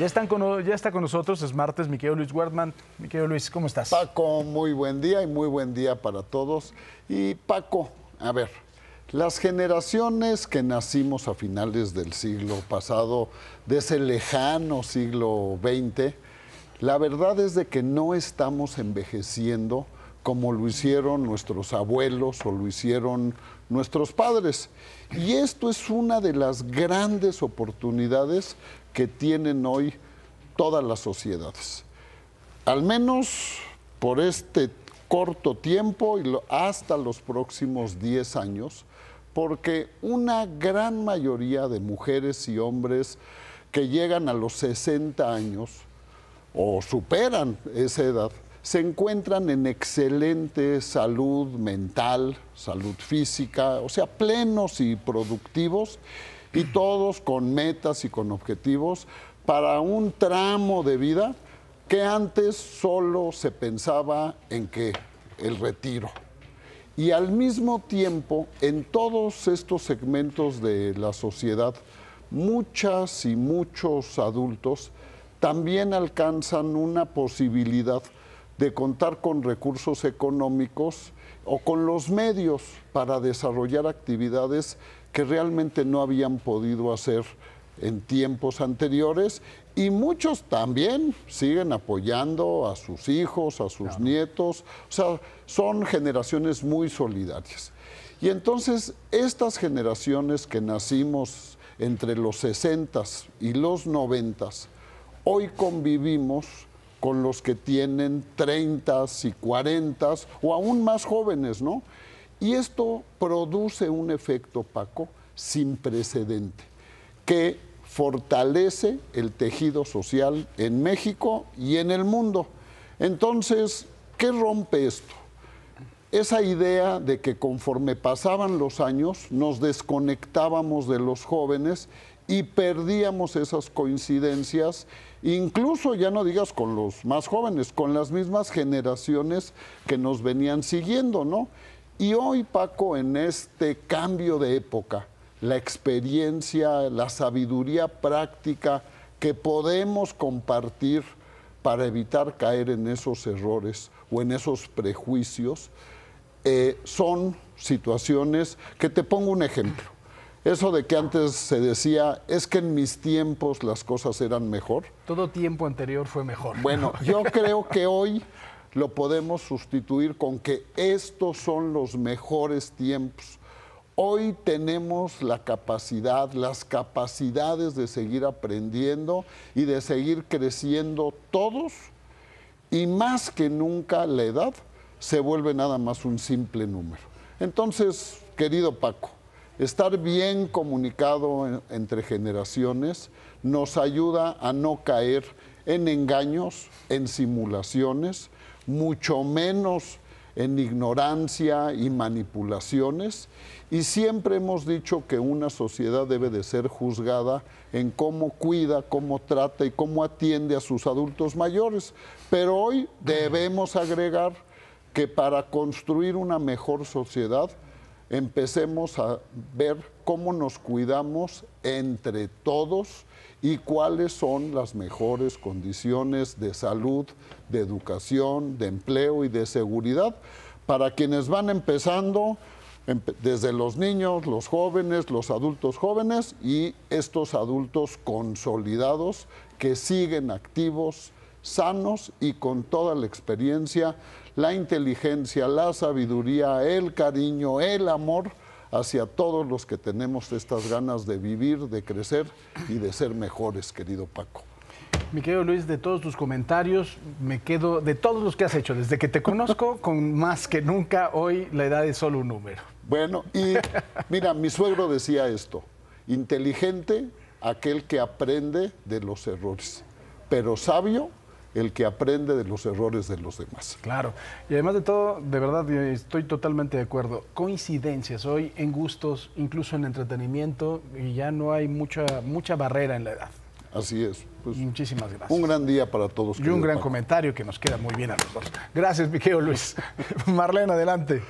Ya, está con nosotros, es martes, mi Luis Wertman. Mi Luis, ¿cómo estás? Paco, muy buen día y muy buen día para todos. Y Paco, a ver, las generaciones que nacimos a finales del siglo pasado, de ese lejano siglo XX, la verdad es de que no estamos envejeciendo como lo hicieron nuestros abuelos o lo hicieron nuestros padres. Y esto es una de las grandes oportunidades que tienen hoy todas las sociedades. Al menos por este corto tiempo y hasta los próximos 10 años, porque una gran mayoría de mujeres y hombres que llegan a los 60 años o superan esa edad, se encuentran en excelente salud mental, salud física, o sea, plenos y productivos, y todos con metas y con objetivos para un tramo de vida que antes solo se pensaba en que el retiro. Y al mismo tiempo, en todos estos segmentos de la sociedad, muchas y muchos adultos también alcanzan una posibilidad de contar con recursos económicos o con los medios para desarrollar actividades que realmente no habían podido hacer en tiempos anteriores y muchos también siguen apoyando a sus hijos, a sus nietos, o sea, son generaciones muy solidarias. Y entonces estas generaciones que nacimos entre los 60 y los 90, hoy convivimos con los que tienen 30 y 40 o aún más jóvenes, ¿no? Y esto produce un efecto, Paco, sin precedente, que fortalece el tejido social en México y en el mundo. Entonces, ¿qué rompe esto? Esa idea de que conforme pasaban los años nos desconectábamos de los jóvenes y perdíamos esas coincidencias, incluso ya no digas con los más jóvenes, con las mismas generaciones que nos venían siguiendo, ¿no? Y hoy, Paco, en este cambio de época, la experiencia, la sabiduría práctica que podemos compartir para evitar caer en esos errores o en esos prejuicios, eh, son situaciones que te pongo un ejemplo eso de que antes se decía, es que en mis tiempos las cosas eran mejor. Todo tiempo anterior fue mejor. Bueno, yo creo que hoy lo podemos sustituir con que estos son los mejores tiempos. Hoy tenemos la capacidad, las capacidades de seguir aprendiendo y de seguir creciendo todos y más que nunca la edad se vuelve nada más un simple número. Entonces, querido Paco, Estar bien comunicado entre generaciones nos ayuda a no caer en engaños, en simulaciones, mucho menos en ignorancia y manipulaciones. Y siempre hemos dicho que una sociedad debe de ser juzgada en cómo cuida, cómo trata y cómo atiende a sus adultos mayores. Pero hoy debemos agregar que para construir una mejor sociedad, empecemos a ver cómo nos cuidamos entre todos y cuáles son las mejores condiciones de salud, de educación, de empleo y de seguridad para quienes van empezando, desde los niños, los jóvenes, los adultos jóvenes y estos adultos consolidados que siguen activos, sanos y con toda la experiencia, la inteligencia, la sabiduría, el cariño, el amor hacia todos los que tenemos estas ganas de vivir, de crecer y de ser mejores, querido Paco. Mi querido Luis, de todos tus comentarios, me quedo de todos los que has hecho, desde que te conozco, con más que nunca, hoy la edad es solo un número. Bueno, y mira, mi suegro decía esto, inteligente aquel que aprende de los errores, pero sabio el que aprende de los errores de los demás. Claro, y además de todo, de verdad estoy totalmente de acuerdo. Coincidencias hoy en gustos, incluso en entretenimiento, y ya no hay mucha, mucha barrera en la edad. Así es. Pues, Muchísimas gracias. Un gran día para todos. Y un gran comentario que nos queda muy bien a los dos. Gracias, Miqueo Luis. Marlene, adelante.